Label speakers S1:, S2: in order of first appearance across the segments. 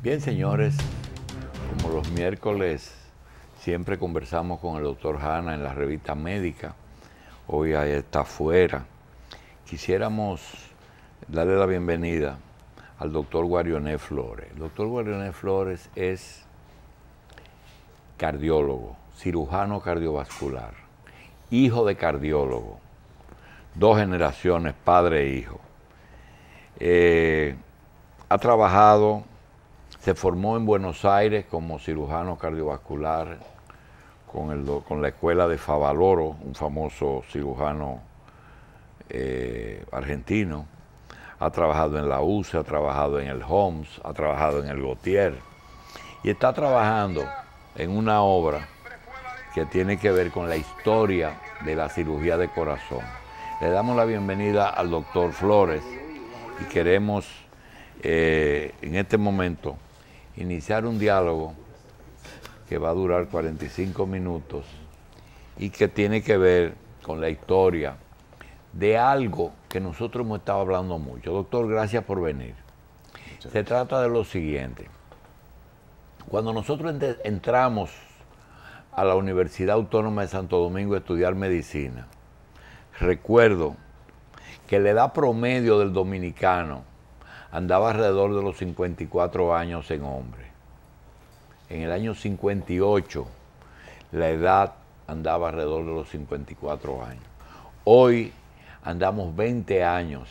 S1: Bien, señores, como los miércoles siempre conversamos con el doctor Hanna en la revista médica, hoy ahí está afuera. Quisiéramos darle la bienvenida al doctor Guarioné Flores. El doctor Guarioné Flores es cardiólogo, cirujano cardiovascular, hijo de cardiólogo, dos generaciones, padre e hijo. Eh, ha trabajado se formó en Buenos Aires como cirujano cardiovascular con, el, con la escuela de Favaloro, un famoso cirujano eh, argentino. Ha trabajado en la UCE, ha trabajado en el Homs, ha trabajado en el Gautier. Y está trabajando en una obra que tiene que ver con la historia de la cirugía de corazón. Le damos la bienvenida al doctor Flores y queremos eh, en este momento iniciar un diálogo que va a durar 45 minutos y que tiene que ver con la historia de algo que nosotros hemos estado hablando mucho. Doctor, gracias por venir. Se trata de lo siguiente. Cuando nosotros entramos a la Universidad Autónoma de Santo Domingo a estudiar medicina, recuerdo que le da promedio del dominicano andaba alrededor de los 54 años en hombre. En el año 58 la edad andaba alrededor de los 54 años. Hoy andamos 20 años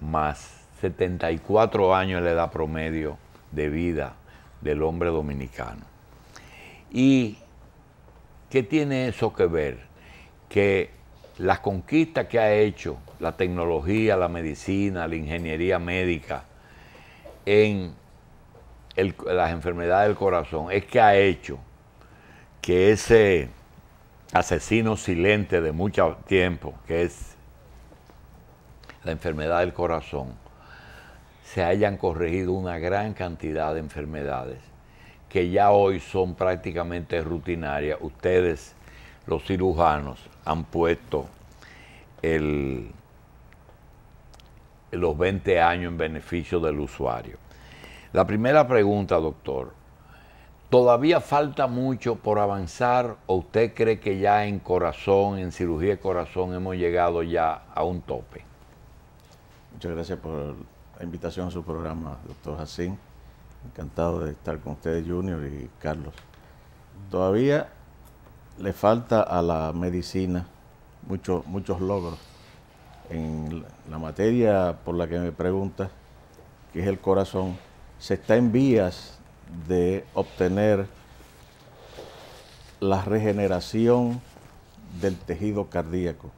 S1: más 74 años en la edad promedio de vida del hombre dominicano. ¿Y qué tiene eso que ver? Que las conquistas que ha hecho la tecnología, la medicina, la ingeniería médica en las enfermedades del corazón, es que ha hecho que ese asesino silente de mucho tiempo, que es la enfermedad del corazón, se hayan corregido una gran cantidad de enfermedades que ya hoy son prácticamente rutinarias. Ustedes los cirujanos han puesto los 20 años en beneficio del usuario. La primera pregunta, doctor, ¿todavía falta mucho por avanzar o usted cree que ya en corazón, en cirugía de corazón,
S2: hemos llegado ya a un tope? Muchas gracias por la invitación a su programa, doctor Jacín. Encantado de estar con ustedes, Junior y Carlos. Todavía le falta a la medicina muchos logros. En la materia por la que me pregunta, que es el corazón, se está en vías de obtener la regeneración del tejido cardíaco,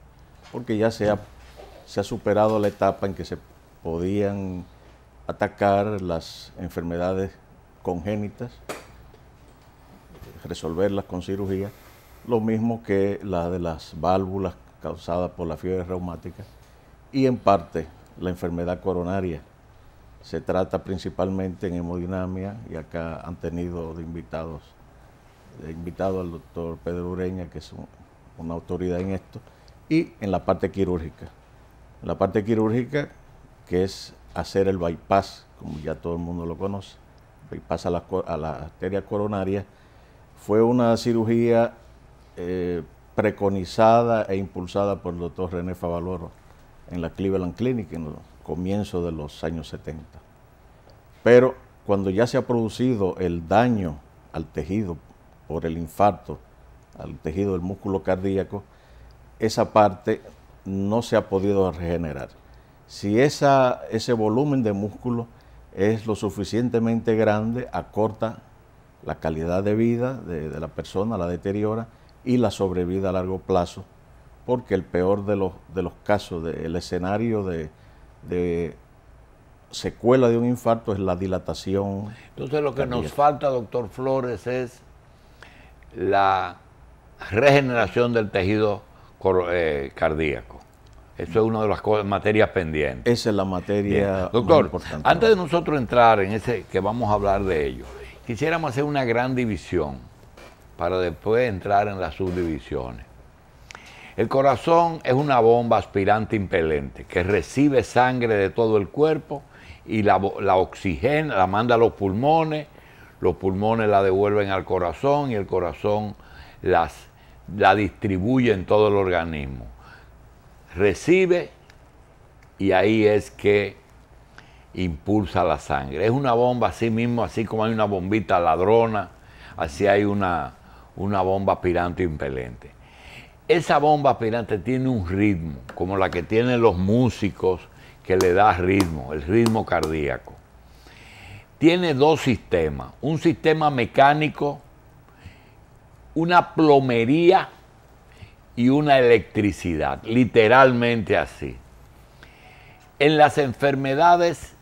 S2: porque ya se ha superado la etapa en que se podían atacar las enfermedades congénitas, resolverlas con cirugía, lo mismo que la de las válvulas causadas por la fiebre reumática y en parte la enfermedad coronaria. Se trata principalmente en hemodinamia y acá han tenido de invitados, invitado al doctor Pedro Ureña, que es una autoridad en esto, y en la parte quirúrgica. la parte quirúrgica, que es hacer el bypass, como ya todo el mundo lo conoce, bypass a la arteria coronaria, fue una cirugía eh, preconizada e impulsada por el doctor René Favaloro en la Cleveland Clinic en los comienzos de los años 70. Pero cuando ya se ha producido el daño al tejido por el infarto, al tejido del músculo cardíaco, esa parte no se ha podido regenerar. Si esa, ese volumen de músculo es lo suficientemente grande, acorta la calidad de vida de la persona, la deteriora, y la sobrevida a largo plazo, porque el peor de los, de los casos, el escenario de, secuela de un infarto es la dilatación.
S1: Entonces lo que nos falta, doctor Flores, es
S2: la regeneración del tejido eh,
S1: cardíaco. Eso es una de las materias pendientes. Esa es la materia Doctor, más importante. antes de nosotros entrar en ese, que vamos a hablar de ello, quisiéramos hacer una gran división para después entrar en las subdivisiones. El corazón es una bomba aspirante impelente que recibe sangre de todo el cuerpo y la, la oxigena, la manda a los pulmones, los pulmones la devuelven al corazón y el corazón las, la distribuye en todo el organismo. Recibe y ahí es que impulsa la sangre. Es una bomba así mismo, así como hay una bombita ladrona, así hay una, una bomba aspirante impelente. Esa bomba aspirante tiene un ritmo, como la que tienen los músicos, que le da ritmo, el ritmo cardíaco. Tiene dos sistemas, un sistema mecánico, una plomería y una electricidad, literalmente así. En las enfermedades,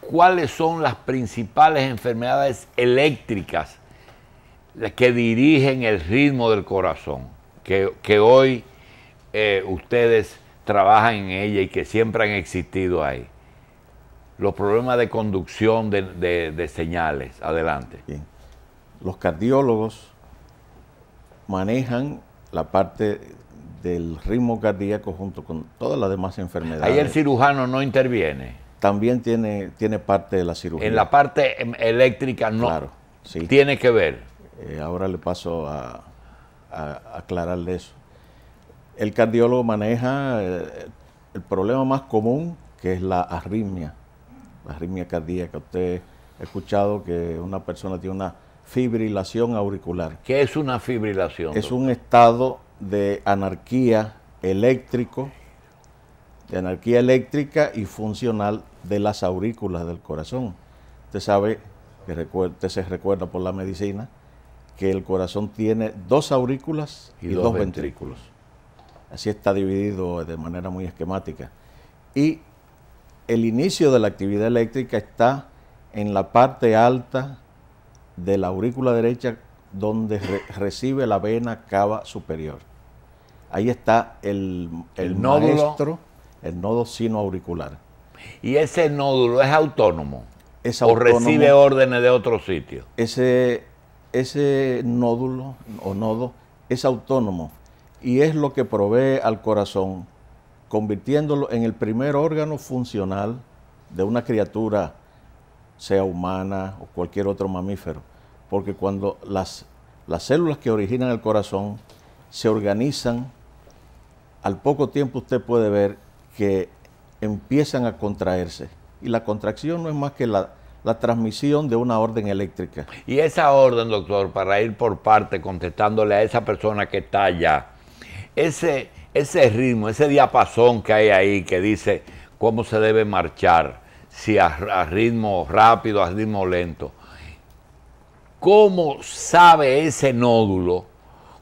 S1: ¿cuáles son las principales enfermedades eléctricas que dirigen el ritmo del corazón, que, hoy eh, ustedes trabajan en ella y que siempre han existido ahí. Los problemas de conducción de, señales, adelante. Los
S2: cardiólogos manejan la parte del ritmo cardíaco junto con todas las demás enfermedades. Ahí el
S1: cirujano no interviene.
S2: También tiene, tiene parte de la cirugía. En la parte em, eléctrica no. Tiene que ver. Eh, ahora le paso a, aclararle eso. El cardiólogo maneja eh, el problema más común, que es la arritmia, la arritmia cardíaca. Usted ha escuchado que una persona tiene una fibrilación auricular. ¿Qué es una fibrilación? Es un estado de anarquía eléctrico, de anarquía eléctrica y funcional de las aurículas del corazón. Usted sabe que usted se recuerda por la medicina que el corazón tiene dos aurículas y, dos, ventrículos. Así está dividido de manera muy esquemática. Y el inicio de la actividad eléctrica está en la parte alta de la aurícula derecha donde recibe la vena cava superior. Ahí está el, el, el nodo sinoauricular. ¿Y ese
S1: nódulo es autónomo?
S2: Es autónomo. ¿O recibe
S1: órdenes de otro sitio?
S2: Ese ese nódulo o nodo es autónomo y es lo que provee al corazón, convirtiéndolo en el primer órgano funcional de una criatura, sea humana o cualquier otro mamífero. Porque cuando las, las células que originan el corazón se organizan, al poco tiempo usted puede ver que empiezan a contraerse. Y la contracción no es más que la la transmisión de una orden eléctrica.
S1: Y esa orden, doctor, para ir por parte contestándole a esa persona que está allá, ese, ese ritmo, ese diapasón que hay ahí que dice cómo se debe marchar, si a, ritmo rápido, a ritmo lento, ¿cómo sabe ese nódulo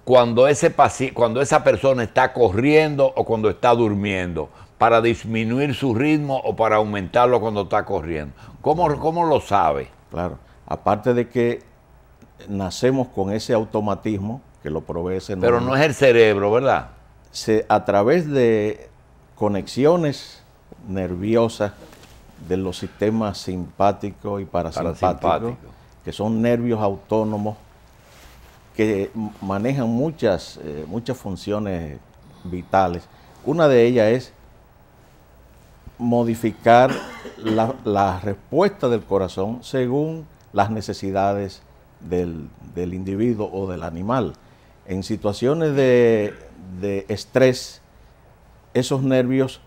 S1: cuando, ese cuando esa persona está corriendo o cuando está durmiendo? para disminuir su ritmo o para aumentarlo cuando
S2: está corriendo. ¿Cómo, lo sabe? Claro, aparte de que nacemos con ese automatismo que lo provee ese Pero no es el cerebro, ¿verdad? Se, a través de conexiones nerviosas de los sistemas simpáticos y parasimpático, que son nervios autónomos que manejan muchas, eh, muchas funciones vitales. Una de ellas es modificar la, la respuesta del corazón según las necesidades del, del, individuo o del animal. En situaciones de, estrés, esos nervios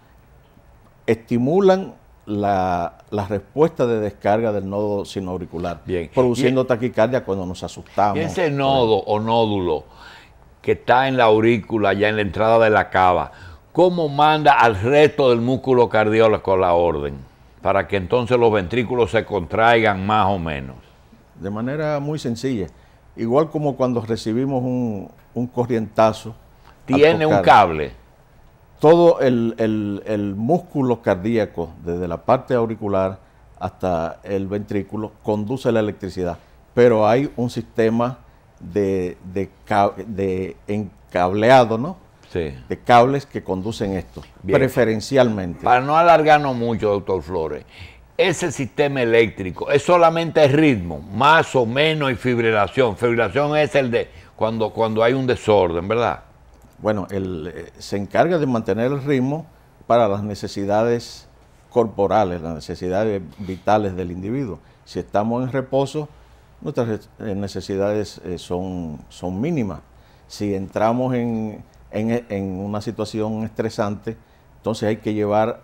S2: estimulan la, la, respuesta de descarga del nodo sinoauricular, Bien. produciendo taquicardia cuando nos asustamos. ese
S1: nodo o nódulo que está en la aurícula, ya en la entrada de la cava, ¿Cómo manda al resto del músculo cardíaco la orden? Para que entonces los ventrículos se contraigan más o menos.
S2: De manera muy sencilla. Igual como cuando recibimos un, corrientazo. Tiene un cable. Todo el, músculo cardíaco, desde la parte auricular hasta el ventrículo, conduce la electricidad. Pero hay un sistema de, de, de encableado, ¿no? de cables que conducen esto, preferencialmente. Para no alargarnos mucho, doctor Flores,
S1: ese sistema eléctrico es solamente ritmo, más o menos, y fibrilación.
S2: Fibrilación es el de cuando, cuando hay un desorden, ¿verdad? Bueno, el, eh, se encarga de mantener el ritmo para las necesidades corporales, las necesidades vitales del individuo. Si estamos en reposo, nuestras eh, necesidades eh, son, son mínimas. Si entramos en, en, en una situación estresante, entonces hay que llevar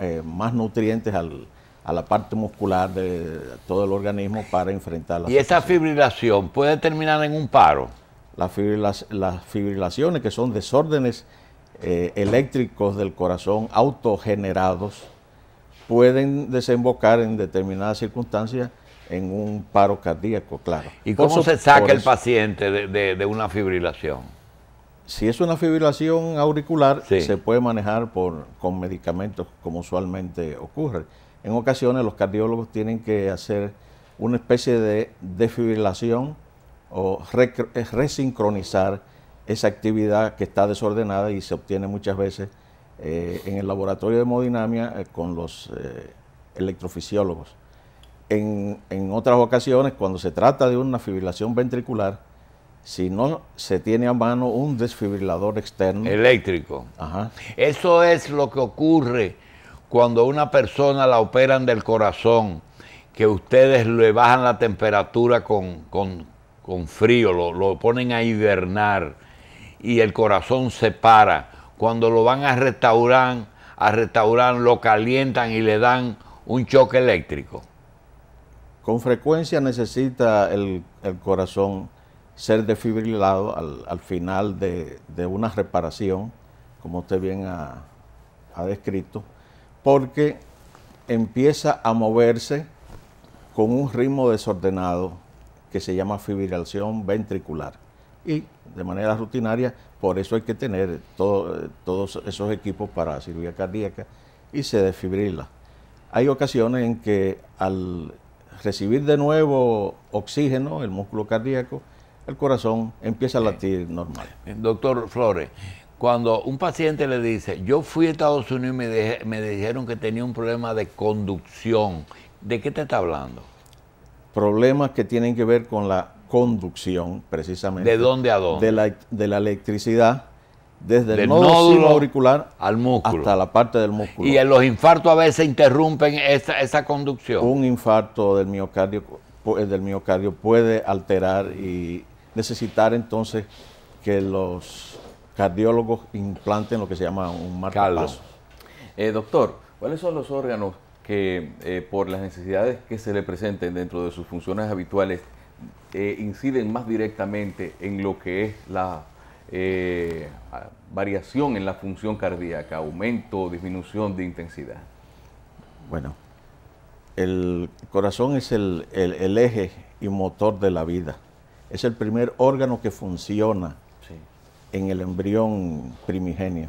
S2: eh, más nutrientes a la parte muscular de todo el organismo para enfrentar la ¿Y esa
S1: fibrilación puede
S2: terminar en un paro? Las, fibrilaciones, que son desórdenes eh, eléctricos del corazón autogenerados, pueden desembocar en determinadas circunstancias en un paro cardíaco, claro. ¿Y cómo se saca el
S1: paciente de una fibrilación?
S2: si es una fibrilación auricular, se puede manejar con medicamentos como usualmente ocurre. En ocasiones los cardiólogos tienen que hacer una especie de desfibrilación o eh, resincronizar esa actividad que está desordenada y se obtiene muchas veces eh, en el laboratorio de hemodinamia eh, con los electrofisiólogos. En, en otras ocasiones, cuando se trata de una fibrilación ventricular, si no se tiene a mano un desfibrilador externo.
S1: Eléctrico. Ajá. Eso es lo que ocurre cuando una persona la operan del corazón, que ustedes le bajan la temperatura con, frío, lo, ponen a hibernar y el corazón se para. Cuando lo van a restaurar, a restaurar, lo calientan y le dan un choque
S2: eléctrico. Con frecuencia necesita el, el corazón ser desfibrilado al, final de, una reparación, como usted bien ha, descrito, porque empieza a moverse con un ritmo desordenado que se llama fibrilación ventricular. Y de manera rutinaria, por eso hay que tener todos esos equipos para cirugía cardíaca y se desfibrila. Hay ocasiones en que al recibir de nuevo oxígeno, el músculo cardíaco, el corazón empieza a latir normal. Eh, doctor Flores, cuando un
S1: paciente le dice, yo fui a Estados Unidos y me, me dijeron que tenía un problema de conducción, ¿de qué te está hablando?
S2: Problemas que tienen que ver con la conducción, precisamente. ¿De dónde a dónde? De la, electricidad, desde el nódulo, auricular al músculo. hasta la parte del músculo. Y en los infartos a veces interrumpen esa, conducción. Un infarto del miocardio, del miocardio puede alterar y necesitar entonces que los cardiólogos implanten lo
S3: que se llama un de Eh, doctor, ¿cuáles son los órganos que eh, por las necesidades que se le presenten dentro de sus funciones habituales eh, inciden más directamente en lo que es la eh, variación en la función cardíaca, aumento o disminución de intensidad?
S2: Bueno, el corazón es el eje y motor de la vida es el primer órgano que funciona en el embrión primigenio.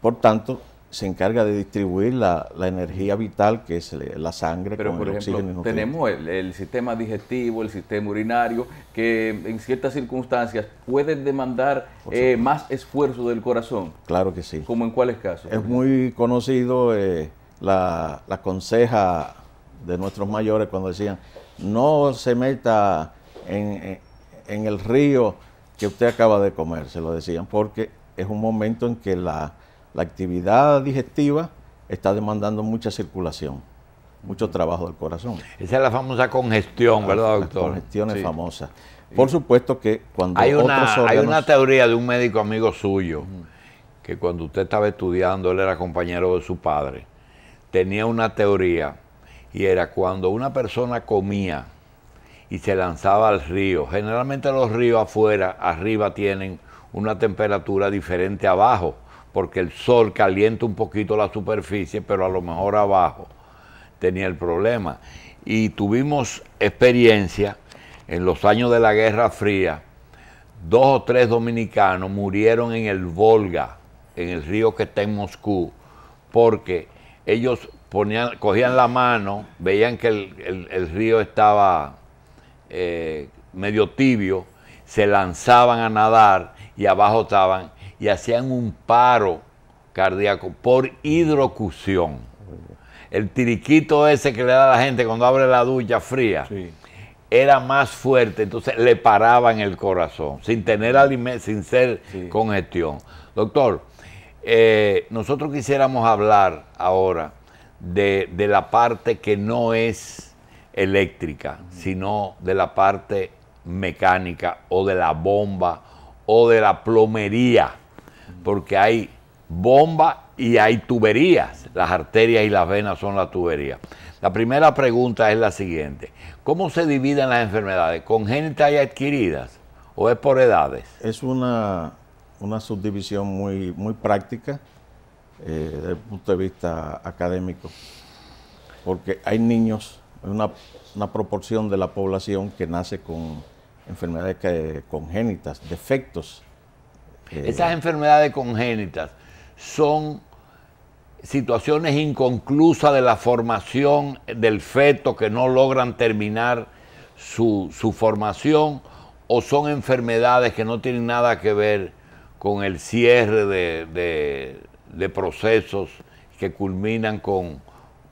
S2: Por tanto, se encarga de distribuir la, energía vital que es
S3: la sangre. Pero con el ejemplo, oxígeno tenemos el, sistema digestivo, el sistema urinario, que en ciertas circunstancias puede demandar eh, más esfuerzo del corazón.
S2: Claro que sí. ¿Como
S3: en cuáles casos? Es
S2: muy conocido eh, la, la, conseja de nuestros mayores cuando decían, no se meta en, el río que usted acaba de comer, se lo decían, porque es un momento en que la, la actividad digestiva está demandando mucha circulación, mucho trabajo del corazón.
S1: Esa es la famosa congestión, ah, ¿verdad, doctor? Las congestiones famosas.
S2: Por supuesto que cuando hay una, otros órganos... Hay una
S1: teoría de un médico amigo suyo, que cuando usted estaba estudiando, él era compañero de su padre, tenía una teoría, y era cuando una persona comía y se lanzaba al río. Generalmente los ríos afuera, arriba tienen una temperatura diferente abajo, porque el sol calienta un poquito la superficie, pero a lo mejor abajo tenía el problema. Y tuvimos experiencia en los años de la Guerra Fría, dos o tres dominicanos murieron en el Volga, en el río que está en Moscú, porque ellos ponían, cogían la mano, veían que el río estaba eh, medio tibio, se lanzaban a nadar y abajo estaban y hacían un paro cardíaco por hidrocusión. El tiriquito ese que le da a la gente cuando abre la ducha fría era más fuerte, entonces le paraban el corazón, sin tener sin ser congestión. Doctor, eh, nosotros quisiéramos hablar ahora de, de la parte que no es eléctrica, sino de la parte mecánica o de la bomba o de la plomería, porque hay bomba y hay tuberías. Las arterias y las venas son la tubería La primera pregunta es la siguiente. ¿Cómo se dividen las enfermedades? ¿Congénitas y
S2: adquiridas? ¿O es por edades? Es una, una subdivisión muy, muy práctica eh, desde el punto de vista académico, porque hay niños una, una proporción de la población que nace con enfermedades congénitas, defectos. Eh, Esas
S1: enfermedades congénitas son situaciones inconclusas de la formación del feto que no logran terminar su, formación o son enfermedades que no tienen nada que ver con el cierre de, procesos que culminan con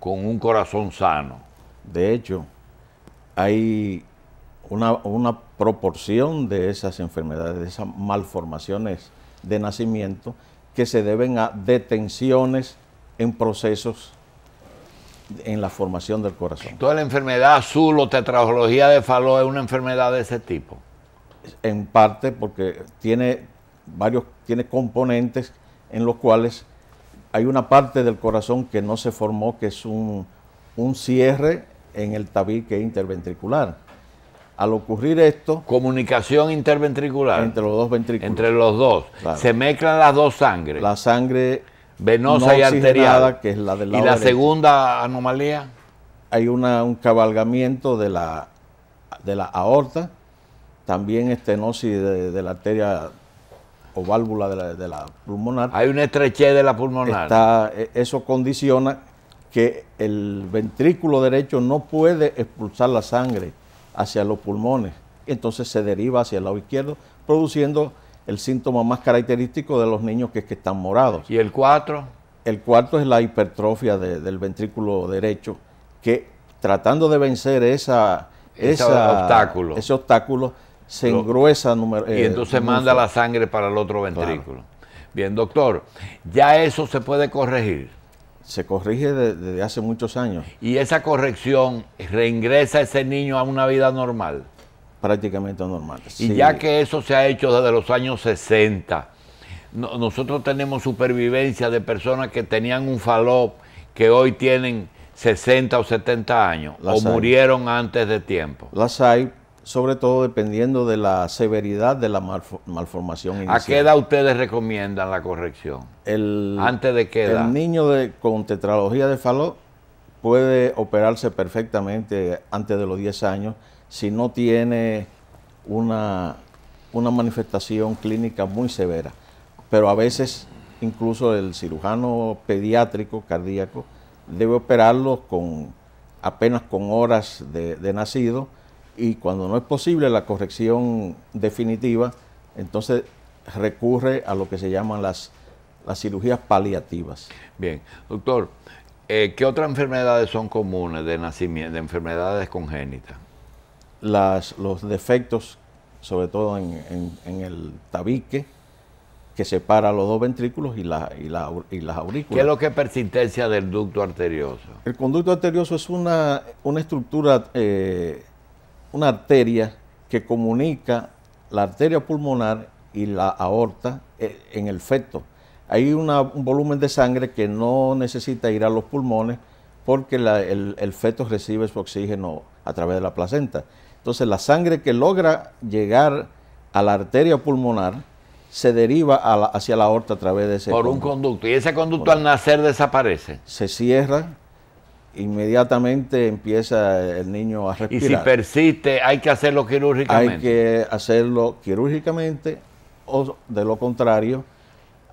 S1: un corazón
S2: sano. De hecho, hay una, proporción de esas enfermedades, de esas malformaciones de nacimiento que se deben a detenciones en procesos en la formación del corazón.
S1: Toda la enfermedad azul o tetralogía de Fallot es una enfermedad de ese tipo.
S2: En parte porque tiene varios tiene componentes en los cuales hay una parte del corazón que no se formó, que es un, un cierre en el tabique interventricular. Al ocurrir esto... Comunicación interventricular. Entre los dos ventrículos. Entre los dos. Se mezclan las dos sangres. La sangre venosa y arterial. Que es la del ¿Y la segunda anomalía? Hay un cabalgamiento de la, de la aorta, también estenosis de, la arteria o válvula de la, pulmonar.
S1: Hay una estrechez de la pulmonar.
S2: Está, e, eso condiciona que el ventrículo derecho no puede expulsar la sangre hacia los pulmones, entonces se deriva hacia el lado izquierdo, produciendo el síntoma más característico de los niños que es que están morados. ¿Y el cuatro? El cuarto es la hipertrofia del ventrículo derecho, que tratando de vencer esa, ese, obstáculo. ese obstáculo, se Lo, engruesa. y eh, entonces manda la sangre para el otro ventrículo. Bien, doctor, ¿ya eso se puede corregir? se corrige desde hace muchos años. ¿Y
S1: esa corrección reingresa a ese niño a una vida normal? Prácticamente normal. Y ya que eso se ha hecho desde los años 60, nosotros tenemos supervivencia de personas que tenían un falop que hoy tienen 60 o 70 años o murieron antes de tiempo.
S2: Las hay, sobre todo dependiendo de la severidad de la malformación inicial. ¿A qué edad
S1: ustedes recomiendan la corrección?
S2: El, ¿Antes de qué El niño con tetralogía de Fallot puede operarse perfectamente antes de los 10 años si no tiene una, manifestación clínica muy severa. Pero a veces incluso el cirujano pediátrico cardíaco debe operarlo con, apenas con horas de nacido y cuando no es posible la corrección definitiva, entonces recurre a lo que se llaman las, las cirugías paliativas. Bien, doctor, eh, ¿qué otras enfermedades son comunes
S1: de nacimiento, de enfermedades congénitas?
S2: Las, los defectos, sobre todo en, el tabique, que separa los dos ventrículos y, la, y, las aurículas. ¿Qué es lo
S1: que es persistencia del ducto arterioso?
S2: El conducto arterioso es una, estructura eh, una arteria que comunica la arteria pulmonar y la aorta eh, en el feto. Hay un volumen de sangre que no necesita ir a los pulmones porque el, feto recibe su oxígeno a través de la placenta. Entonces la sangre que logra llegar a la arteria pulmonar se deriva hacia la aorta a través de ese... Por un
S1: conducto. ¿Y ese conducto al
S2: nacer desaparece? Se cierra inmediatamente empieza el niño a respirar. Y si
S1: persiste, hay que hacerlo quirúrgicamente. Hay
S2: que hacerlo quirúrgicamente o de lo contrario,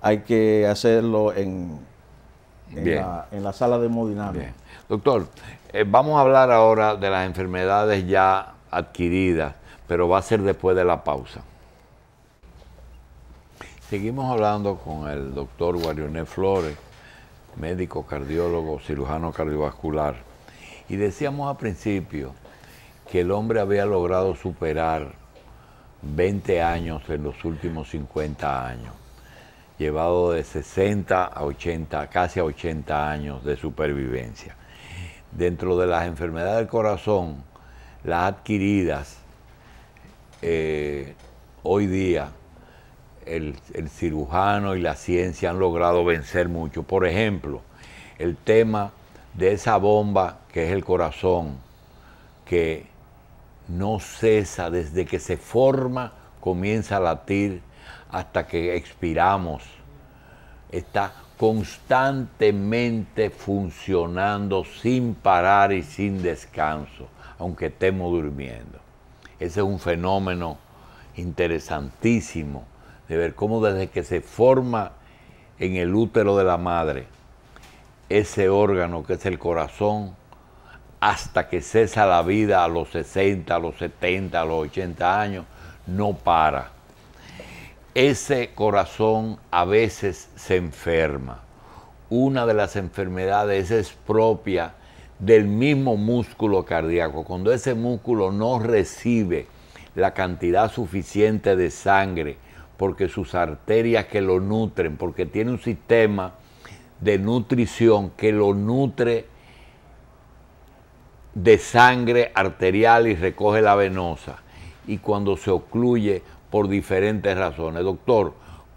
S2: hay que hacerlo en, en, la, sala de hemodinamia. Doctor,
S1: eh, vamos a hablar ahora de las enfermedades ya adquiridas, pero va a ser después de la pausa. Seguimos hablando con el doctor Guarionet Flores médico, cardiólogo, cirujano cardiovascular. Y decíamos al principio que el hombre había logrado superar 20 años en los últimos 50 años, llevado de 60 a 80, casi a 80 años de supervivencia. Dentro de las enfermedades del corazón, las adquiridas eh, hoy día el, cirujano y la ciencia han logrado vencer mucho. Por ejemplo, el tema de esa bomba que es el corazón, que no cesa desde que se forma, comienza a latir hasta que expiramos. Está constantemente funcionando sin parar y sin descanso, aunque estemos durmiendo. Ese es un fenómeno interesantísimo de ver cómo desde que se forma en el útero de la madre, ese órgano que es el corazón, hasta que cesa la vida a los 60, a los 70, a los 80 años, no para. Ese corazón a veces se enferma. Una de las enfermedades es propia del mismo músculo cardíaco. Cuando ese músculo no recibe la cantidad suficiente de sangre, porque sus arterias que lo nutren, porque tiene un sistema de nutrición que lo nutre de sangre arterial y recoge la venosa. Y cuando se ocluye por diferentes razones. Doctor,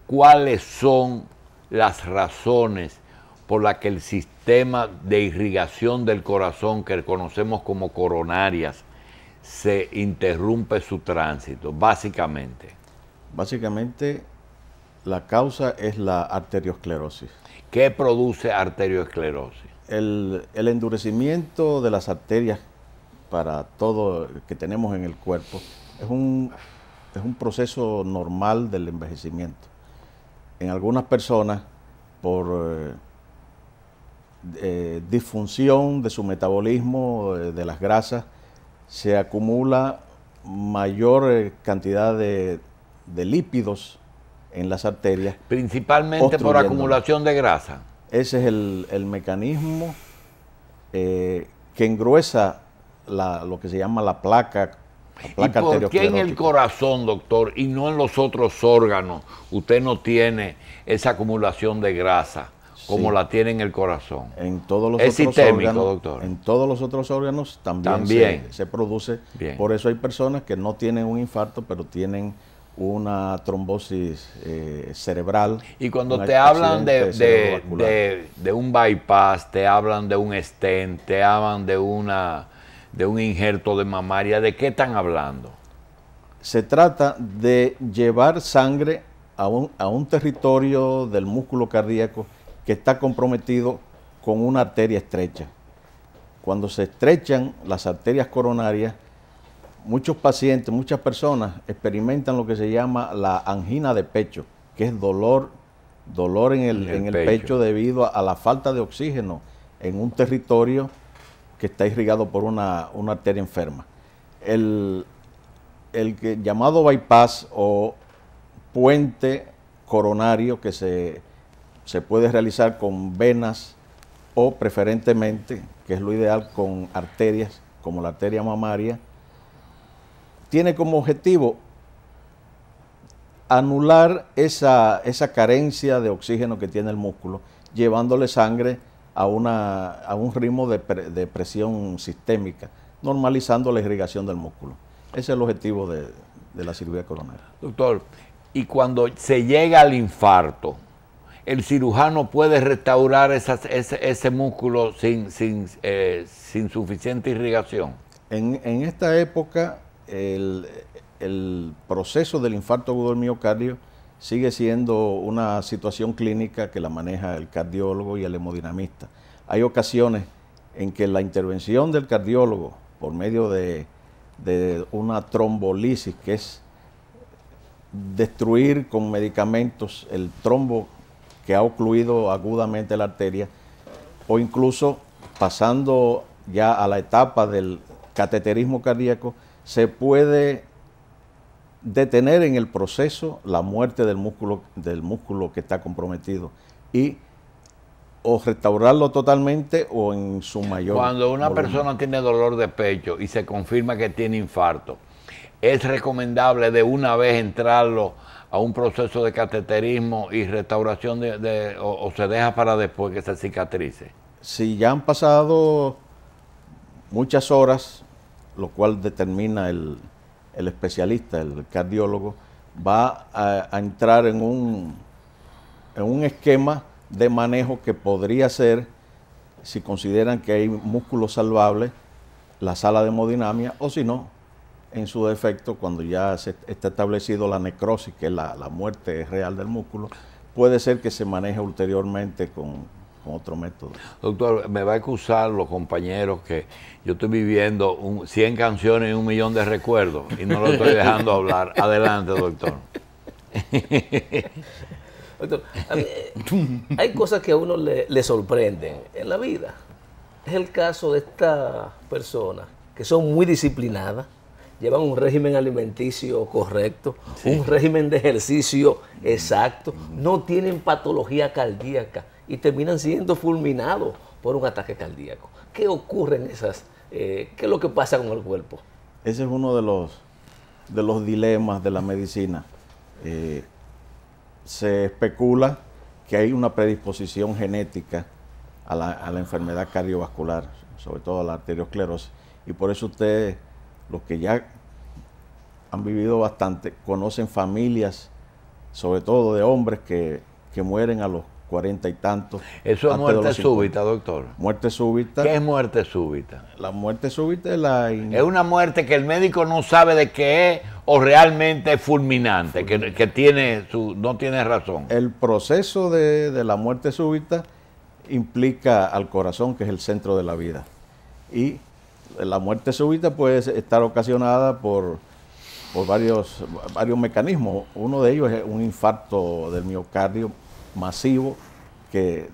S1: ¿cuáles son las razones por las que el sistema de irrigación del corazón, que conocemos como coronarias, se interrumpe su tránsito,
S2: básicamente? Básicamente, la causa es la arteriosclerosis. ¿Qué produce arteriosclerosis? El, endurecimiento de las arterias para todo lo que tenemos en el cuerpo es un, proceso normal del envejecimiento. En algunas personas, por eh, eh, disfunción de su metabolismo, eh, de las grasas, se acumula mayor cantidad de de lípidos en las arterias. Principalmente por acumulación de grasa. Ese es el, el mecanismo eh, que engruesa lo que se llama la placa. La ¿Y por qué en el
S1: corazón, doctor, y no en los otros órganos, usted no tiene esa acumulación de grasa como la tiene en el corazón? En todos los otros órganos, doctor.
S2: En todos los otros órganos también, Se, produce. Por eso hay personas que no tienen un infarto, pero tienen una trombosis eh, cerebral. Y cuando te hablan de,
S1: de, un bypass, te hablan de un stent, te hablan de, una, de un injerto de mamaria, ¿de qué están hablando?
S2: Se trata de llevar sangre a un, a un territorio del músculo cardíaco que está comprometido con una arteria estrecha. Cuando se estrechan las arterias coronarias, muchos pacientes, muchas personas experimentan lo que se llama la angina de pecho, que es dolor, dolor en el, pecho. debido a, la falta de oxígeno en un territorio que está irrigado por una, arteria enferma. El, que, llamado bypass o puente coronario que se, se puede realizar con venas o preferentemente, que es lo ideal, con arterias como la arteria mamaria, tiene como objetivo anular esa, esa carencia de oxígeno que tiene el músculo, llevándole sangre a, una, a un ritmo de, presión sistémica, normalizando la irrigación del músculo. Ese es el objetivo de, la cirugía coronaria.
S1: Doctor, y cuando se llega al infarto, el cirujano puede restaurar ese, músculo sin, eh, sin,
S2: suficiente irrigación. En, en, esta época el, proceso del infarto agudo del miocardio sigue siendo una situación clínica que la maneja el cardiólogo y el hemodinamista. Hay ocasiones en que la intervención del cardiólogo por medio de, de una trombolisis, que es destruir con medicamentos el trombo que ha ocluido agudamente la arteria, o incluso pasando ya a la etapa del cateterismo cardíaco, se puede detener en el proceso la muerte del músculo, del músculo que está comprometido y o restaurarlo totalmente o en su mayor. Cuando una persona
S1: tiene dolor de pecho y se confirma que tiene infarto, ¿es recomendable de una vez entrarlo a un proceso de cateterismo y restauración o se deja para después que se cicatrice?
S2: Si ya han pasado muchas horas lo cual determina el, especialista, el cardiólogo, va a, entrar en un, en un esquema de manejo que podría ser, si consideran que hay músculo salvables, la sala de hemodinamia, o si no, en su defecto, cuando ya se está establecido la necrosis, que es la, la muerte real del músculo, puede ser que se maneje ulteriormente con otro método. Doctor, me va a excusar los compañeros que
S1: yo estoy viviendo 100 canciones y un millón de recuerdos y no lo estoy dejando hablar. Adelante, doctor. doctor
S3: hay cosas que a uno le, sorprenden en la vida. Es el caso de estas personas que son muy disciplinadas, llevan un régimen alimenticio correcto, un régimen de ejercicio exacto, no tienen patología cardíaca, y terminan siendo fulminados por un ataque cardíaco. ¿Qué ocurre en esas? Eh, ¿Qué es lo que pasa con el cuerpo?
S2: Ese es uno de los, de los dilemas de la medicina. Eh, se especula que hay una predisposición genética a la, enfermedad cardiovascular, sobre todo a la arteriosclerosis, y por eso ustedes, los que ya han vivido bastante, conocen familias, sobre todo de hombres que mueren a los cuarenta y tantos. Eso es muerte súbita, doctor. Muerte súbita. ¿Qué es muerte súbita? La muerte súbita es la... Es una muerte
S1: que el médico no sabe de qué es o realmente
S2: es fulminante, Que, tiene su, no tiene razón. El proceso de, la muerte súbita implica al corazón, que es el centro de la vida. Y la muerte súbita puede estar ocasionada por por varios, varios mecanismos. Uno de ellos es un infarto del miocardio masivo que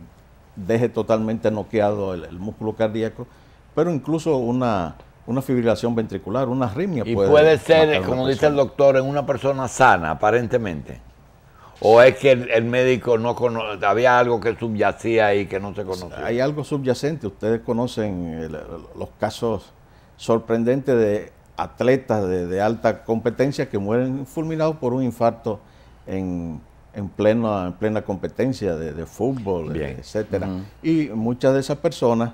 S2: deje totalmente noqueado el, músculo cardíaco, pero incluso una, una fibrilación ventricular, una arritmia. Y puede, ser, como dice el
S1: doctor, en una persona sana, aparentemente. ¿O es que el, médico no conoce, había algo que subyacía ahí que no se conocía?
S2: Hay algo subyacente, ustedes conocen eh, los casos sorprendentes de atletas de, alta competencia que mueren fulminados por un infarto en en plena, en plena competencia de, fútbol, etcétera. Y muchas de esas personas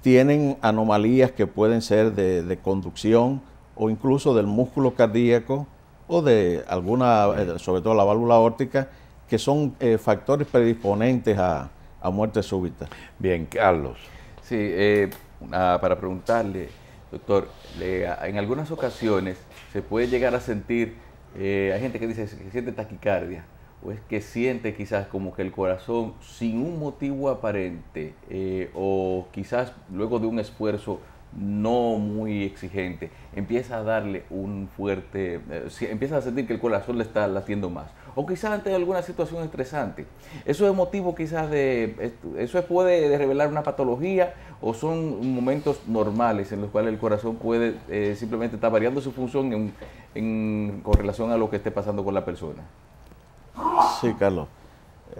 S2: tienen anomalías que pueden ser de, conducción o incluso del músculo cardíaco o de alguna, eh, sobre todo la válvula órtica, que son eh, factores predisponentes
S3: a, a, muerte súbita. Bien, Carlos. Sí, eh, para preguntarle, doctor, en algunas ocasiones se puede llegar a sentir, hay gente que dice que siente taquicardia, o es que siente quizás como que el corazón sin un motivo aparente eh, o quizás luego de un esfuerzo no muy exigente, empieza a darle un fuerte, eh, empieza a sentir que el corazón le está latiendo más. O quizás ante alguna situación estresante. Eso es motivo quizás de, eso puede revelar una patología o son momentos normales en los cuales el corazón puede eh, simplemente estar variando su función en, en, con relación a lo que esté pasando con la persona.
S2: Sí, Carlos.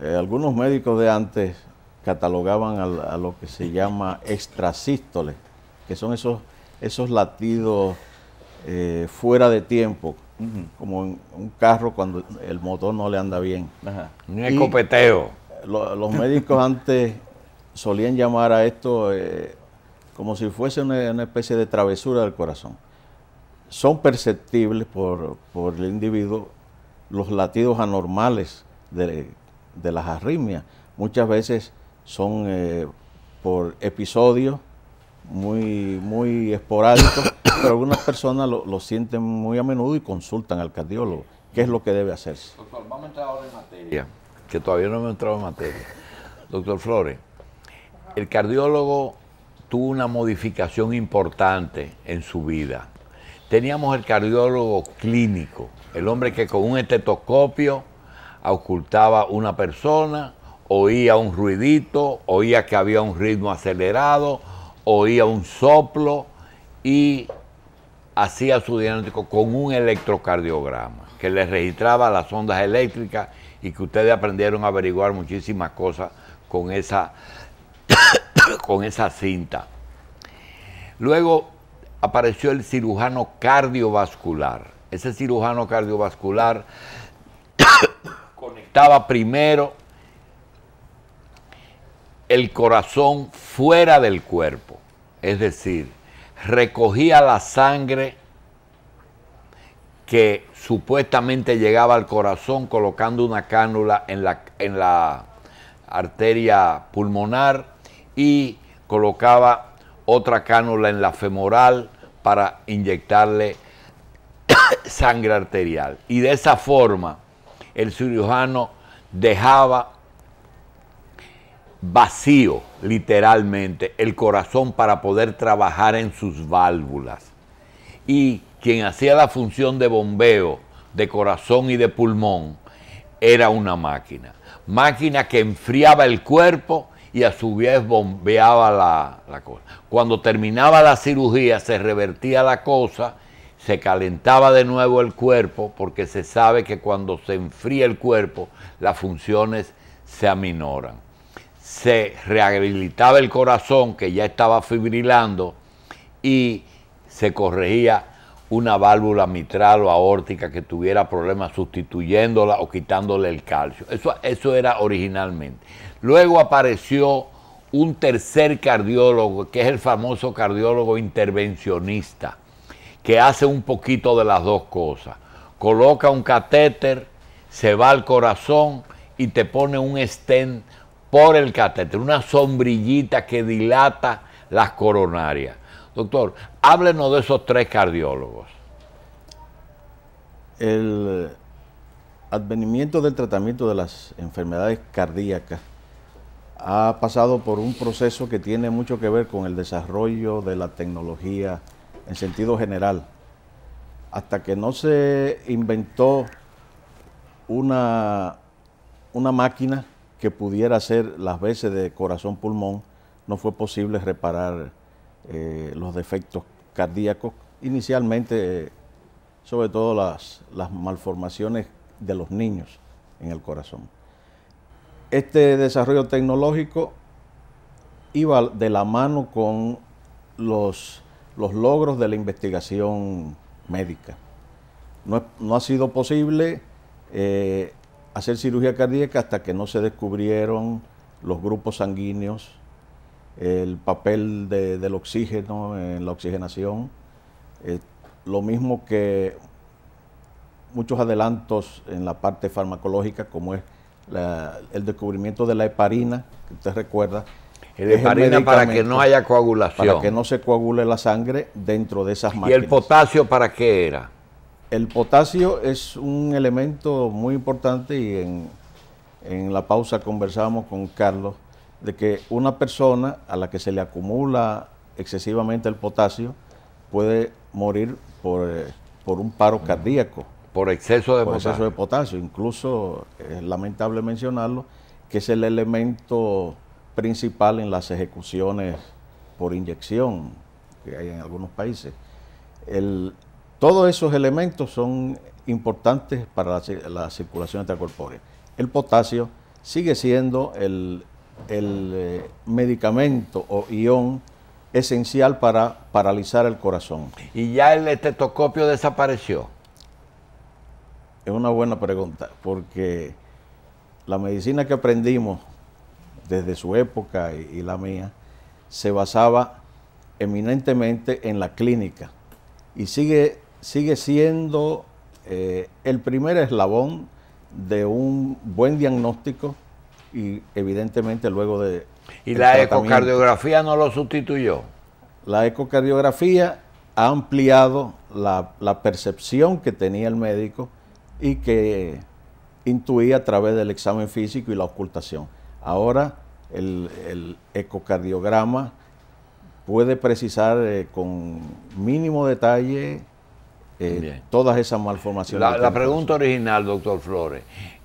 S2: Eh, algunos médicos de antes catalogaban a, lo que se llama extrasístoles, que son esos, esos latidos eh, fuera de tiempo, como en un carro cuando el motor no le anda bien. Un escopeteo. los médicos antes solían llamar a esto eh, como si fuese una, especie de travesura del corazón. Son perceptibles por el individuo los latidos anormales de, las arritmias. Muchas veces son eh, por episodios muy, muy esporádicos, pero algunas personas lo, lo, sienten muy a menudo y consultan al cardiólogo. ¿Qué es lo que debe hacerse?
S1: Doctor, vamos a entrar
S2: ahora en materia, que todavía no hemos entrado en materia.
S1: Doctor Flores, el cardiólogo tuvo una modificación importante en su vida. Teníamos el cardiólogo clínico, el hombre que con un estetoscopio ocultaba una persona, oía un ruidito, oía que había un ritmo acelerado, oía un soplo y hacía su diagnóstico con un electrocardiograma que le registraba las ondas eléctricas y que ustedes aprendieron a averiguar muchísimas cosas con esa, con esa cinta. Luego apareció el cirujano cardiovascular ese cirujano cardiovascular conectaba primero el corazón fuera del cuerpo, es decir, recogía la sangre que supuestamente llegaba al corazón colocando una cánula en la, en la arteria pulmonar y colocaba otra cánula en la femoral para inyectarle sangre arterial. Y de esa forma el cirujano dejaba vacío literalmente el corazón para poder trabajar en sus válvulas. Y quien hacía la función de bombeo de corazón y de pulmón era una máquina. Máquina que enfriaba el cuerpo y a su vez bombeaba la, la cosa. Cuando terminaba la cirugía se revertía la cosa se calentaba de nuevo el cuerpo, porque se sabe que cuando se enfría el cuerpo, las funciones se aminoran. Se rehabilitaba el corazón, que ya estaba fibrilando, y se corregía una válvula mitral o aórtica que tuviera problemas sustituyéndola o quitándole el calcio. Eso, eso era originalmente. Luego apareció un tercer cardiólogo, que es el famoso cardiólogo intervencionista, que hace un poquito de las dos cosas. Coloca un catéter, se va al corazón y te pone un stent por el catéter, una sombrillita que dilata las coronarias. Doctor,
S2: háblenos de esos tres cardiólogos. El advenimiento del tratamiento de las enfermedades cardíacas ha pasado por un proceso que tiene mucho que ver con el desarrollo de la tecnología en sentido general. Hasta que no se inventó una, una máquina que pudiera hacer las veces de corazón-pulmón, no fue posible reparar eh, los defectos cardíacos, inicialmente sobre todo las malformaciones de los niños en el corazón. Este desarrollo tecnológico iba de la mano con los los logros de la investigación médica. No, ha sido posible eh, hacer cirugía cardíaca hasta que no se descubrieron los grupos sanguíneos, el papel del oxígeno en la oxigenación, eh, lo mismo que muchos adelantos en la parte farmacológica, como es el descubrimiento de la heparina, que usted recuerda, para que no haya coagulación. Para que no se coagule la sangre dentro de esas máquinas. ¿Y el potasio para qué era? El potasio es un elemento muy importante y en, la pausa conversábamos con Carlos de que una persona a la que se le acumula excesivamente el potasio puede morir por, eh, un paro cardíaco. Por exceso de exceso de potasio. Incluso es eh, lamentable mencionarlo, que es el elemento principal en las ejecuciones por inyección que hay en algunos países. todos esos elementos son importantes para la, circulación intracorpórea. El potasio sigue siendo el, eh, medicamento o ión esencial para paralizar el corazón. ¿Y ya el estetoscopio desapareció? Es una buena pregunta, porque la medicina que aprendimos desde su época y, la mía, se basaba eminentemente en la clínica y sigue, sigue siendo eh, el primer eslabón de un buen diagnóstico y evidentemente luego de... ¿Y la ecocardiografía no lo sustituyó? La ecocardiografía ha ampliado la, percepción que tenía el médico y que intuía a través del examen físico y la ocultación. Ahora el, ecocardiograma puede precisar eh, con mínimo detalle eh, todas esas malformaciones. La, pregunta
S1: original, doctor Flores.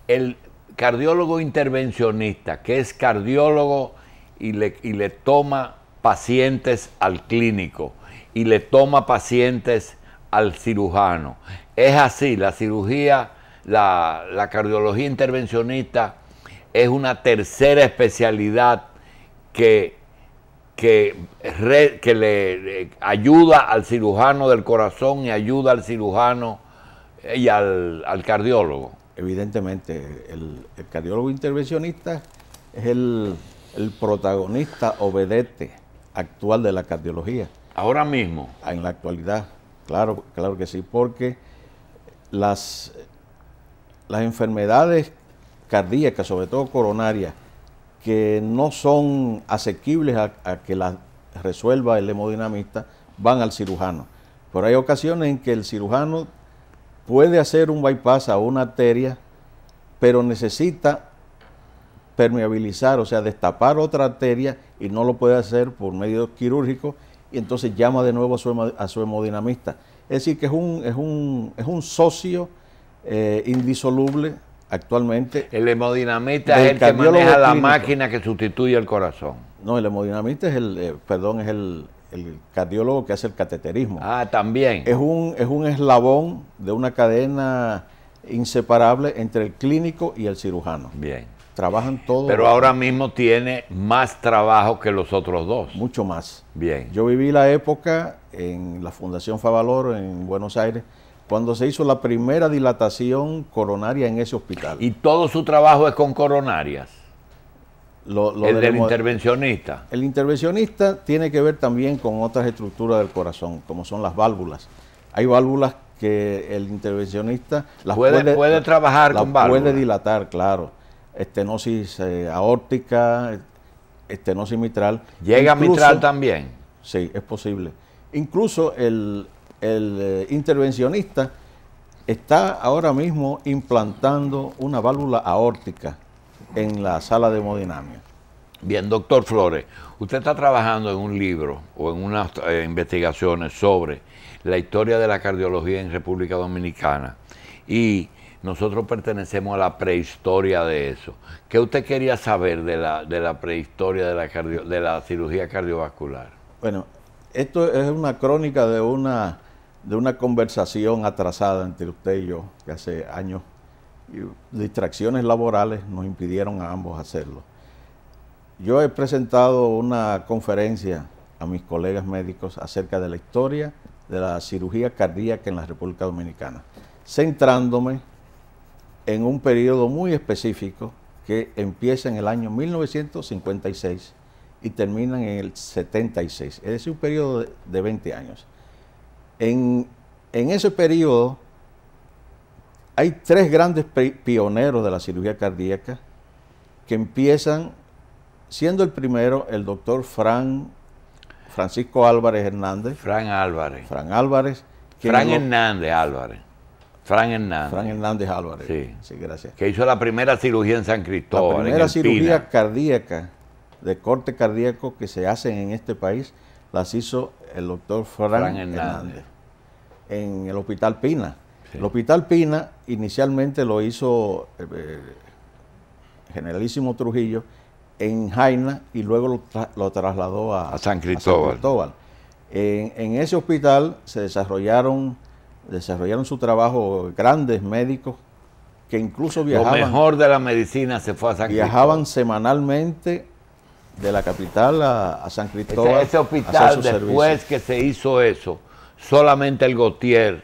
S1: El cardiólogo intervencionista, que es cardiólogo y le, le toma pacientes al clínico y le toma pacientes al cirujano. Es así, la cirugía, la, la cardiología intervencionista es una tercera especialidad que, que, le ayuda al cirujano del corazón y ayuda al cirujano eh, y al,
S2: cardiólogo. Evidentemente, el, cardiólogo intervencionista es el, protagonista obedete actual de la cardiología. Ahora mismo. En la actualidad, claro, claro que sí, porque las, las enfermedades cardíacas, sobre todo coronarias, que no son asequibles a, que las resuelva el hemodinamista, van al cirujano. Pero hay ocasiones en que el cirujano puede hacer un bypass a una arteria, pero necesita permeabilizar, o sea, destapar otra arteria y no lo puede hacer por medio quirúrgico y entonces llama de nuevo a su, hemodinamista. Es decir, que es un, es un, es un socio eh, indisoluble actualmente. El hemodinamita es el que maneja la máquina que sustituye el corazón. No, el hemodinamista es el, eh, perdón, es el, el, cardiólogo que hace el cateterismo. Ah, también. Es un, es un eslabón de una cadena inseparable entre el clínico y el cirujano. Bien. Trabajan todos. Pero ahora
S1: mismo tiene más trabajo que los otros dos.
S2: Mucho más. Bien. Yo viví la época en la Fundación Favaloro en Buenos Aires, cuando se hizo la primera dilatación coronaria en ese hospital. ¿Y todo su trabajo es con coronarias? Lo,
S1: el del intervencionista.
S2: El intervencionista tiene que ver también con otras estructuras del corazón, como son las válvulas. Hay válvulas que el intervencionista las puede, trabajar con válvulas. Puede dilatar, claro. Estenosis eh, aórtica, estenosis mitral. ¿Llega mitral también? Sí, es posible. Incluso el, el eh, intervencionista está ahora mismo implantando una válvula aórtica en la sala de hemodinamia.
S1: Bien, doctor Flores, usted está trabajando en un libro o en unas eh, investigaciones sobre la historia de la cardiología en República Dominicana y nosotros pertenecemos a la prehistoria de eso. ¿Qué usted quería saber de la, prehistoria de la cirugía cardiovascular?
S2: Bueno, esto es una crónica de una de una conversación atrasada entre usted y yo, que hace años, distracciones laborales nos impidieron a ambos hacerlo. Yo he presentado una conferencia a mis colegas médicos acerca de la historia de la cirugía cardíaca en la República Dominicana, centrándome en un periodo muy específico que empieza en el año 1956 y termina en el 76, es decir, un periodo de 20 años. En, ese periodo hay tres grandes pioneros de la cirugía cardíaca que empiezan, siendo el primero el doctor Fran, Francisco Álvarez Hernández. Fran Álvarez. Fran Álvarez. Fran Hernández Álvarez. Fran Hernández. Fran Hernández
S1: Álvarez. Sí. sí. gracias. Que hizo la primera cirugía en San Cristóbal. La primera cirugía
S2: cardíaca, de corte cardíaco que se hace en este país las hizo el doctor Fran, en el Hospital Pina. El Hospital Pina inicialmente lo hizo eh, Generalísimo Trujillo en Jaina y luego lo, trasladó a, San Cristóbal. En, ese hospital se desarrollaron, desarrollaron su trabajo grandes médicos que incluso viajaban. Lo mejor
S1: de la medicina se fue a San Viajaban
S2: semanalmente de la capital a, San Cristóbal. Ese, hospital, después
S1: que se hizo eso, solamente el Gotier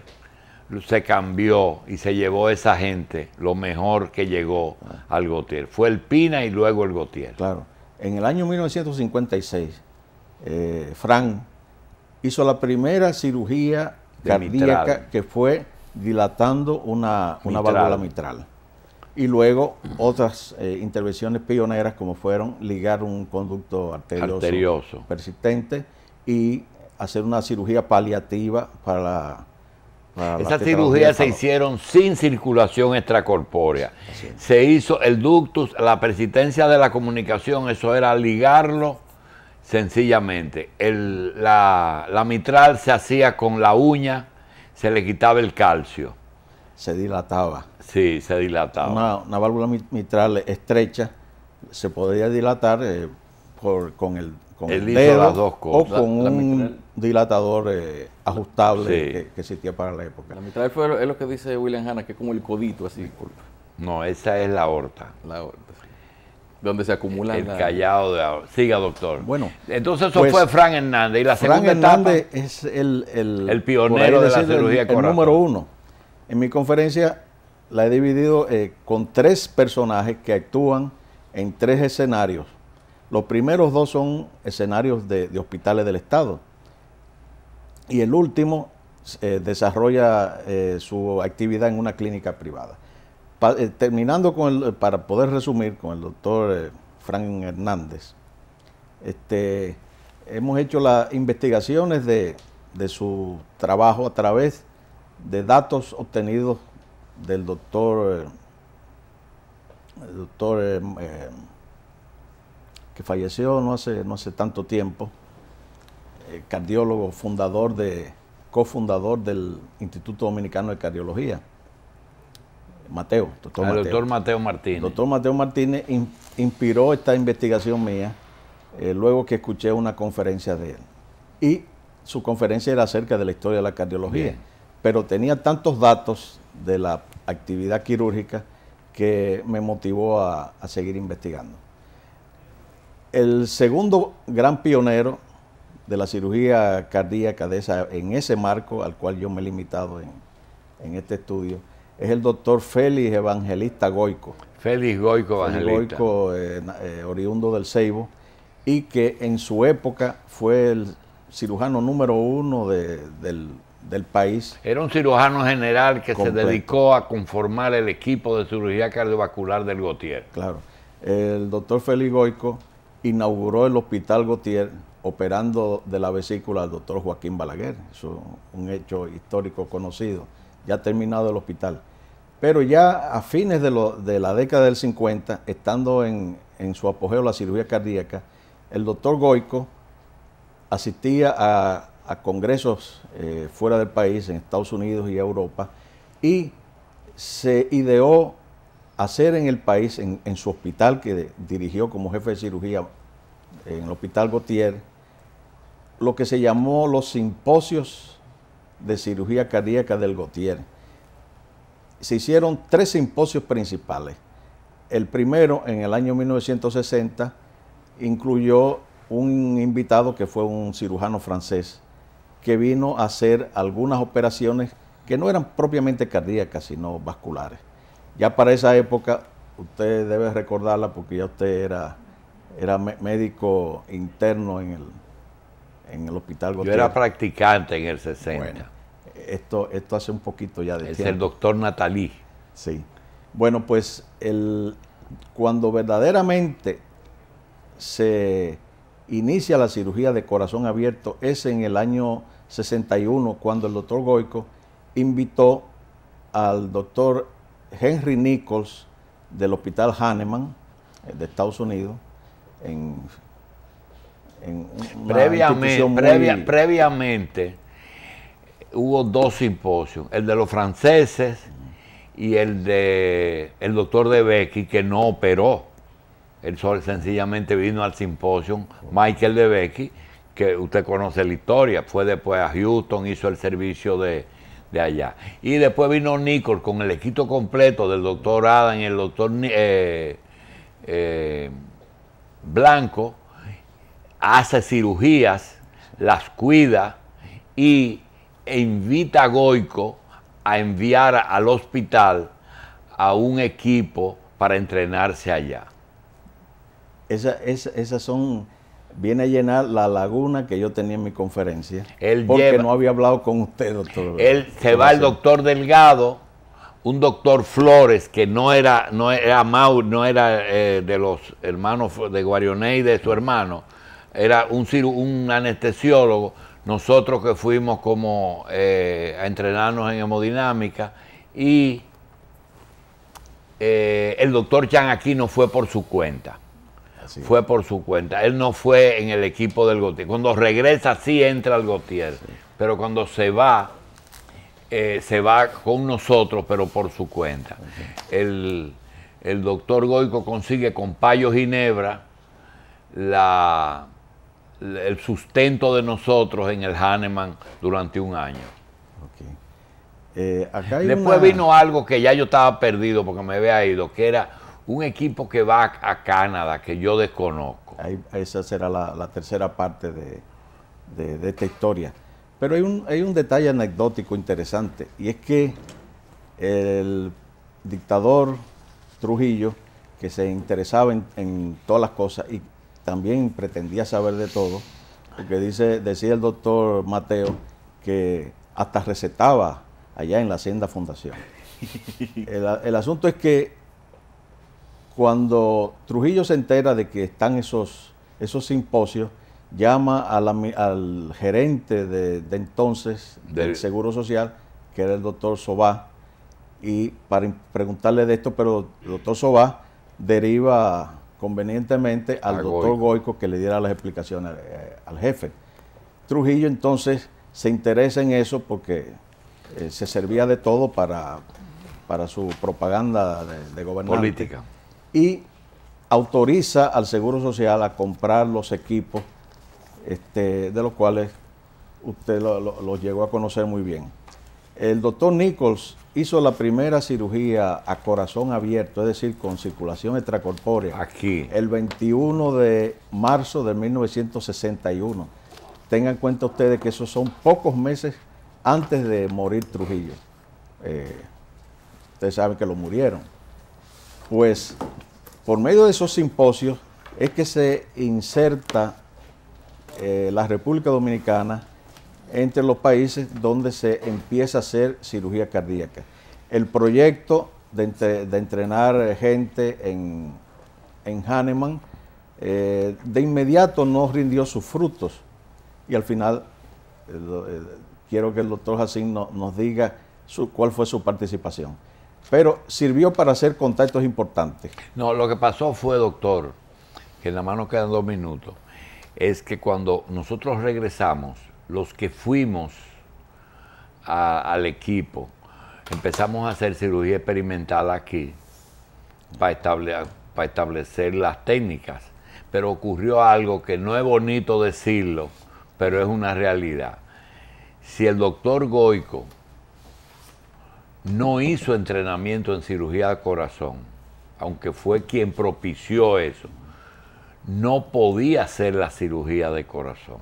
S1: se cambió y se llevó esa gente, lo mejor que llegó ah. al Gotier. Fue el Pina y luego el Gotier. Claro.
S2: En el año 1956, eh, Fran hizo la primera cirugía cardíaca que fue dilatando una, una válvula mitral. Y luego otras eh, intervenciones pioneras como fueron ligar un conducto arterioso, persistente y hacer una cirugía paliativa para la... Esas cirugías se
S1: hicieron sin circulación extracorpórea. Se hizo el ductus, la persistencia de la comunicación, eso era ligarlo sencillamente. la mitral se hacía con la uña, se le quitaba el calcio se dilataba.
S2: Sí, se dilataba. Una, válvula mitral estrecha se podía dilatar eh, por, con el, con el dedo o con un dilatador eh, ajustable que, existía para la época. La
S3: mitral es lo que dice William Hanna, que es como el codito así. Disculpa.
S2: No, esa es la aorta. La aorta, Donde se acumula el, callado
S1: de Siga, doctor. Bueno. Entonces eso pues, fue Frank Hernández. Y la Frank Hernández
S2: es el, pionero de la cirugía el, el número uno en mi conferencia la he dividido eh, con tres personajes que actúan en tres escenarios. Los primeros dos son escenarios de, hospitales del Estado. Y el último eh, desarrolla eh, su actividad en una clínica privada. terminando para poder resumir con el doctor Frank Hernández, este, hemos hecho las investigaciones de, de su trabajo a través de datos obtenidos del doctor, eh, doctor eh, eh, que falleció no hace, no hace tanto tiempo, cardiólogo fundador de, cofundador del Instituto Dominicano de Cardiología, Mateo, doctor Mateo. doctor Mateo Martínez. Doctor Mateo Martínez inspiró esta investigación mía luego que escuché una conferencia de él. Y su conferencia era acerca de la historia de la cardiología pero tenía tantos datos de la actividad quirúrgica que me motivó a, seguir investigando. El segundo gran pionero de la cirugía cardíaca en ese marco al cual yo me he limitado en, este estudio es el doctor Félix Evangelista Goico. Félix Goico Evangelista. Félix Goico, eh, eh, oriundo del Ceibo, y que en su época fue el cirujano número uno de, del del país.
S1: Era un cirujano general que se dedicó a conformar el equipo de cirugía cardiovascular del Gautier.
S2: Claro. El doctor Félix Goico inauguró el Hospital Gautier operando de la vesícula al doctor Joaquín Balaguer. es un hecho histórico conocido. Ya terminado el hospital. Pero ya a fines de, la década del 50, estando en, en su apogeo la cirugía cardíaca, el doctor Goico asistía a a congresos eh, fuera del país, en Estados Unidos y Europa, y se ideó hacer en el país, en, en su hospital que dirigió como jefe de cirugía, en el Hospital Gautier, lo que se llamó los simposios de cirugía cardíaca del Gautier. Se hicieron tres simposios principales. El primero, en el año 1960, incluyó un invitado que fue un cirujano francés, que vino a hacer algunas operaciones que no eran propiamente cardíacas, sino vasculares. Ya para esa época, usted debe recordarla porque ya usted era, era médico interno en el, en el hospital Gautier. Yo era practicante en el 60. esto, esto hace un poquito ya de tiempo. Es el doctor Natalí. Sí. Bueno, pues el, cuando verdaderamente se inicia la cirugía de corazón abierto es en el año 61 cuando el doctor Goico invitó al doctor Henry Nichols del Hospital Hahnemann eh, de Estados Unidos en, previamente,
S1: previamente hubo dos simposios, el de los franceses y el de el doctor de Becky que no operó el Sol sencillamente vino al simposio. Michael Becky, que usted conoce la historia, fue después a Houston, hizo el servicio de, allá. Y después vino Nicole con el equipo completo del doctor Adam y el doctor eh, eh, Blanco, hace cirugías, las cuida y invita a Goico a enviar al hospital a un equipo para entrenarse allá
S2: esa, esas son viene a llenar la laguna que yo tenía en mi conferencia. porque no había hablado con usted, doctor. Él se va el
S1: doctor Delgado, un doctor Flores, que no era, no era Mau, no era eh, de los hermanos de Guarioné y de su hermano, era un, un anestesiólogo. Nosotros que fuimos como eh, a entrenarnos en hemodinámica y eh, el doctor Chan aquí no fue por su cuenta fue por su cuenta. Él no fue en el equipo del Gautier. Cuando regresa sí entra el Gautier, pero cuando se va, eh, se va con nosotros, pero por su cuenta. el, doctor Goico consigue con Payo Ginebra la, el sustento de nosotros en el Hahnemann durante un año. Eh,
S2: Después vino
S1: algo que ya yo estaba perdido porque me había ido, que era un equipo que va a Canadá, que yo desconozco.
S2: esa será la, tercera parte de, esta historia. Pero hay un, detalle anecdótico interesante, y es que el dictador Trujillo, que se interesaba en, todas las cosas y también pretendía saber de todo, porque dice, decía el doctor Mateo que hasta recetaba allá en la Hacienda Fundación. el asunto es que cuando Trujillo se entera de que están esos, esos simposios, llama al gerente de, entonces del, Seguro Social, que era el doctor Sobá, y para preguntarle de esto, pero el doctor Sobá deriva convenientemente al doctor Goico. que le diera las explicaciones eh, al jefe. Trujillo entonces se interesa en eso porque eh, se servía de todo para, su propaganda de, de gobernante. Política y autoriza al Seguro Social a comprar los equipos este, de los cuales usted los llegó a conocer muy bien. El doctor Nichols hizo la primera cirugía a corazón abierto, es decir, con circulación extracorpórea. Aquí. El 21 de marzo de 1961. Tengan en cuenta ustedes que esos son pocos meses antes de morir Trujillo. Eh, ustedes saben que lo murieron pues por medio de esos simposios es que se inserta eh, la República Dominicana entre los países donde se empieza a hacer cirugía cardíaca. El proyecto de, entrenar gente en, en Hahnemann eh, de inmediato no rindió sus frutos y al final eh, quiero que el doctor Jacín nos diga cuál fue su participación pero sirvió para hacer contactos importantes.
S1: No, lo que pasó fue, doctor, que en la mano quedan dos minutos, es que cuando nosotros regresamos, los que fuimos al equipo, empezamos a hacer cirugía experimental aquí para establecer las técnicas, pero ocurrió algo que no es bonito decirlo, pero es una realidad. Si el doctor Goico no hizo entrenamiento en cirugía de corazón, aunque fue quien propició eso, no podía hacer la cirugía de corazón,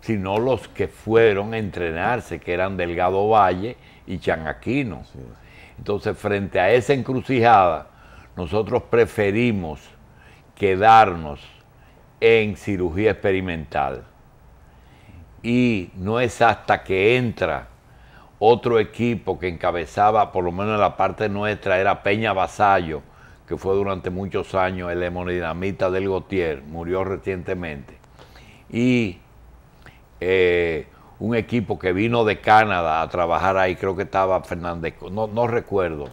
S1: sino los que fueron a entrenarse, que eran Delgado Valle y Changaquino. Entonces, frente a esa encrucijada, nosotros preferimos quedarnos en cirugía experimental. Y no es hasta que entra otro equipo que encabezaba, por lo menos en la parte nuestra, era Peña Vasallo, que fue durante muchos años el hemodinamita del Gautier, murió recientemente. Y eh, un equipo que vino de Canadá a trabajar ahí, creo que estaba Fernández, no, no recuerdo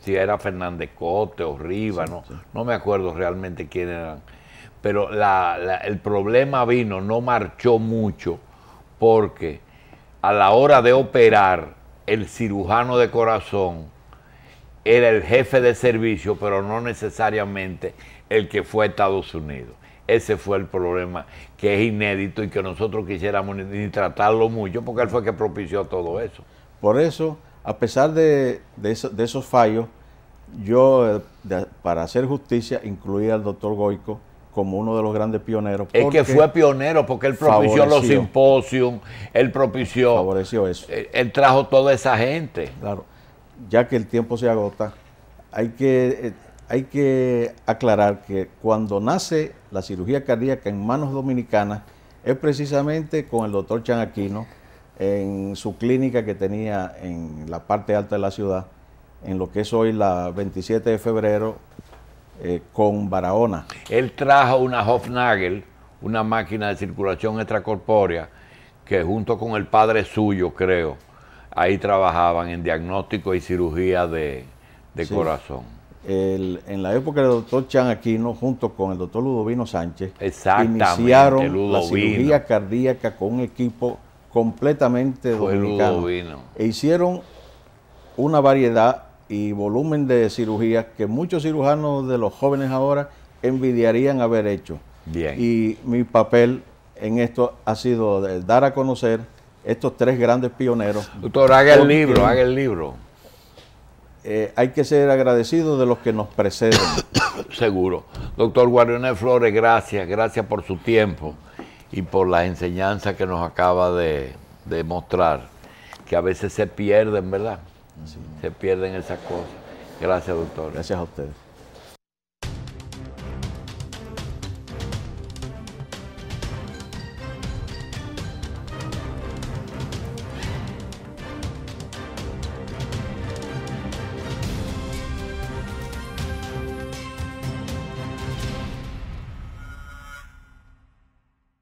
S1: si era Fernández Cote o Riva, no, me acuerdo realmente quién eran. Pero el problema vino, no marchó mucho, porque a la hora de operar, el cirujano de corazón era el jefe de servicio, pero no necesariamente el que fue a Estados Unidos. Ese fue el problema que es inédito y que nosotros quisiéramos ni tratarlo mucho, porque él fue el que propició todo eso.
S2: Por eso, a pesar de, esos fallos, yo, eh, para hacer justicia, incluí al doctor Goico como uno de los grandes pioneros. Es que fue
S1: pionero porque él propició los
S2: simposios, él propició. Favoreció eso. Eh, él, trajo toda esa gente. Claro. Ya que el tiempo se agota, hay que, eh, hay que aclarar que cuando nace la cirugía cardíaca en manos dominicanas, es precisamente con el doctor Chan Aquino en su clínica que tenía en la parte alta de la ciudad, en lo que es hoy la 27 de febrero eh, con Barahona. Él trajo una
S1: Hofnagel, una máquina de circulación extracorpórea, que junto con el padre suyo, creo, ahí trabajaban en diagnóstico y cirugía de,
S2: corazón. en la época del doctor Chan Aquino, junto con el doctor Ludovino Sánchez, iniciaron la cirugía cardíaca con un equipo completamente E hicieron una variedad y volumen de cirugías que muchos cirujanos de los jóvenes ahora envidiarían haber hecho. Bien. Y mi papel en esto ha sido dar a conocer estos tres grandes pioneros. Doctor, haga el libro, haga el libro. Eh, hay que ser agradecidos de los que nos preceden. Seguro. Doctor Guarione Flores,
S1: gracias, gracias por su tiempo y por las enseñanzas que nos acaba de, de mostrar, que a veces se pierden, ¿verdad? Se pierden esas cosas.
S2: Gracias, doctor. Gracias a ustedes.